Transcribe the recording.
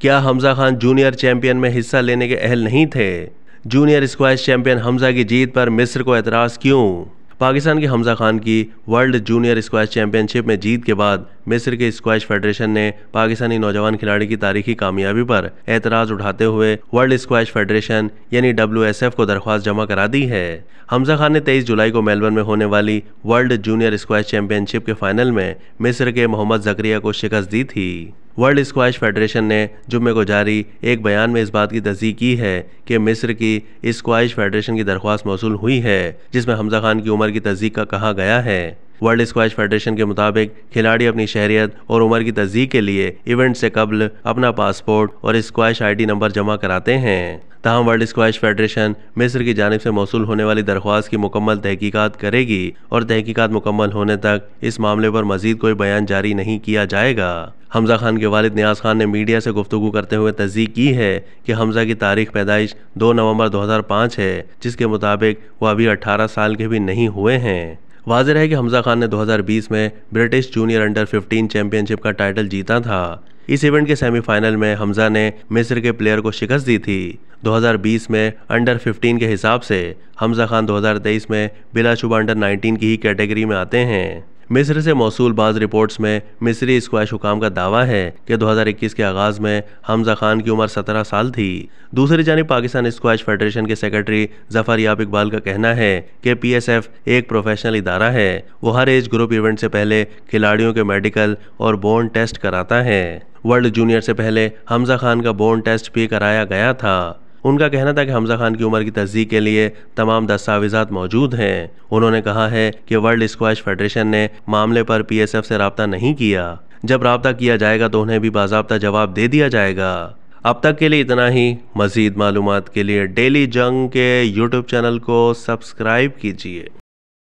क्या Hamza Khan junior champion में हिस्सा लेने के अहल नहीं थे जूनियर स्क्वैश चैंपियन हमजा की जीत पर मिस्र को एतराज़ क्यों पाकिस्तान के हमजा खान की वर्ल्ड जूनियर स्क्वैश चैंपियनशिप में जीत के बाद मिस्र के स्क्वैश फेडरेशन ने पाकिस्तानी नौजवान खिलाड़ी की तारीखी कामयाबी पर एतराज़ उठाते हुए वर्ल्ड स्क्वैश फेडरेशन यानी डब्ल्यू को दरख्वास्त जमा करा दी है हमजा खान ने 23 जुलाई को मेलबर्न में होने वाली वर्ल्ड जूनियर स्क्वाश चैंपियनशिप के फाइनल में मिस्र के मोहम्मद जकरिया को शिकस्त दी थी वर्ल्ड स्क्वाश फेडरेशन ने जुम्मे को जारी एक बयान में इस बात की तस्दीक की है कि मिस्र की स्क्वाश फेडरेशन की दरख्वास्त मौसू हुई है जिसमें हमजा खान की उम्र की तस्दीक का कहा गया है वर्ल्ड स्क्वाश फेडरेशन के मुताबिक खिलाड़ी अपनी शहरियत और उम्र की तस्दीक के लिए इवेंट से कबल अपना पासपोर्ट और आई आईडी नंबर जमा कराते हैं तहम वर्ल्ड स्क्वाश फेडरेशन मिस्र की जानब से मौसू होने वाली दरख्वास्त की मुकम्मल तहकीकत करेगी और तहकीकत मुकम्मल होने तक इस मामले पर मजीद कोई बयान जारी नहीं किया जाएगा हमज़ा खान के वालिद नियाज़ खान ने मीडिया से गुफ्तु करते हुए तस्दीक की है कि हमज़ा की तारीख पैदाइश 2 नवंबर 2005 है जिसके मुताबिक वह अभी 18 साल के भी नहीं हुए हैं वाजह है कि हमज़ा खान ने 2020 में ब्रिटिश जूनियर अंडर 15 चैंपियनशिप का टाइटल जीता था इस इवेंट के सेमीफाइनल में हमजा ने मिस्र के प्लेयर को शिकस्त दी थी 2020 में अंडर 15 के हिसाब से हमजा खान 2023 में बिलाशुबा अंडर 19 की ही कैटेगरी में आते हैं मिस्र से मौसू बाज़ रिपोर्ट्स में मिस्री स्क्वैश हुकाम का दावा है कि 2021 के आगाज़ में हमजा खान की उम्र 17 साल थी दूसरी जानी पाकिस्तान स्क्वैश फेडरेशन के सेक्रेटरी जफर याब इकबाल का कहना है कि पी एस एफ एक प्रोफेशनल इदारा है वो हर एज ग्रुप इवेंट से पहले खिलाड़ियों के मेडिकल और बोन टेस्ट कराता है वर्ल्ड जूनियर से पहले हमजा खान का बोन टेस्ट भी कराया गया था उनका कहना था कि हमजा खान की उम्र की तस्दीक के लिए तमाम दस्तावेजात मौजूद हैं उन्होंने कहा है कि वर्ल्ड स्क्वाश फेडरेशन ने मामले पर पी एस एफ से रबता नहीं किया जब रबता किया जाएगा तो उन्हें भी बाबा जवाब दे दिया जाएगा अब तक के लिए इतना ही मज़ीद मालूम के लिए डेली जंग के यूट्यूब चैनल को सब्सक्राइब कीजिए